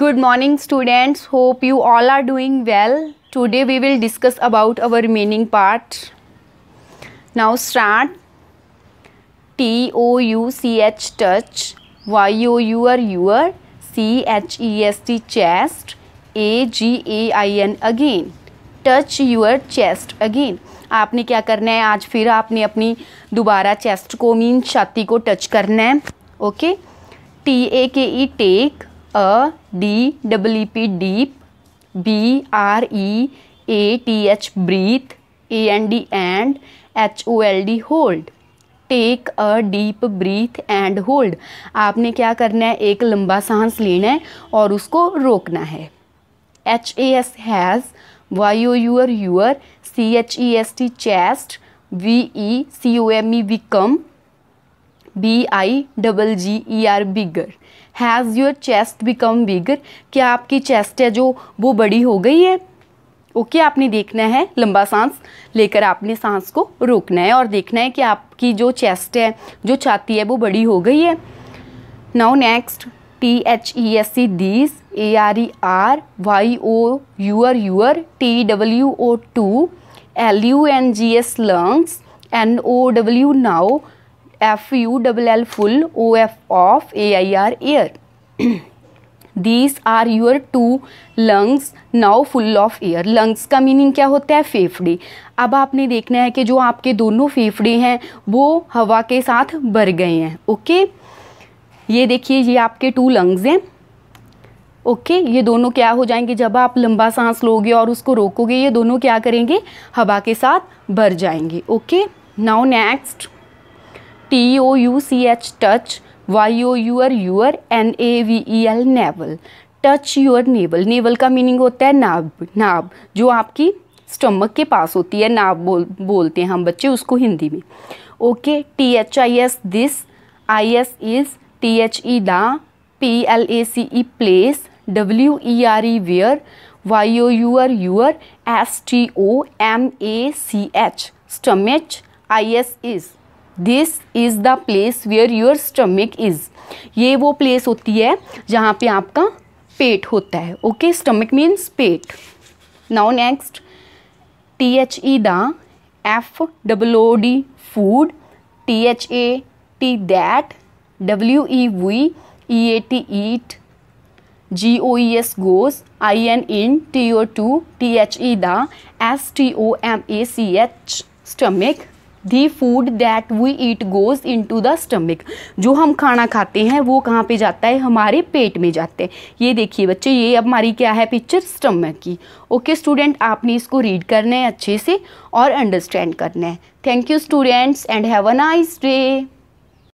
good morning students hope you all are doing well today we will discuss about our remaining part now start t o u c h touch y o u r your c h e s t chest a g a i n again touch your chest again आपने क्या करना है आज फिर आपने अपनी दोबारा chest को मीन छाती को टच करना है okay T A K E take a D double P deep B R E A T H breath A N D and H O L D hold take a deep breath and hold आपने क्या करना है एक लंबा सांस लेना है और उसको रोकना है H A S has Y O U R your C H E S T chest V E C O M E V come B I double G E R bigger has your chest become bigger क्या आपकी chest है जो वो बड़ी हो गई है okay okay, आपने देखना है लंबा सांस लेकर आपने सांस को रोकना है और देखना है कि आपकी जो चेस्ट है जो छाती है वो बड़ी हो गई है now next T H E S C these A R E are Y O U R your T W O two L U N G S lungs N O W now F U double L full O F of A I R air these are your two lungs now full of air lungs का meaning क्या होता है फेफड़े अब आपने देखना है कि जो आपके दोनों फेफड़े हैं वो हवा के साथ भर गए हैं ओके ये देखिए ये आपके टू लंग्स हैं ओके ये दोनों क्या हो जाएंगे जब आप लंबा सांस लोगे और उसको रोकोगे ये दोनों क्या करेंगे हवा के साथ भर जाएंगे okay now next T O U C H touch Y O U R your N A V E L navel touch your navel navel का मीनिंग होता है नाभ नाभ जो आपकी स्टमक के पास होती है नाब बोल बोलते हैं हम बच्चे उसको हिंदी में okay T H I S this I S is T H E the P L A C E place W E R E where Y O U R your S T O M A C H stomach I S is this is the place where your stomach is ये वो place होती है जहाँ पे आपका पेट होता है ओके स्टमिक मीन्स पेट now next T H E the F double O D food T H A T that W E we E A T eat G O E S goes I N in T O to T H E the S T O M A C H stomach the food that we eat goes into the stomach जो हम खाना खाते हैं वो कहाँ पे जाता है हमारे पेट में जाते हैं ये देखिए बच्चे ये अब हमारी क्या है पिक्चर स्टमक की ओके स्टूडेंट आपने इसको रीड करना है अच्छे से और अंडरस्टैंड करना है thank you students and have a nice day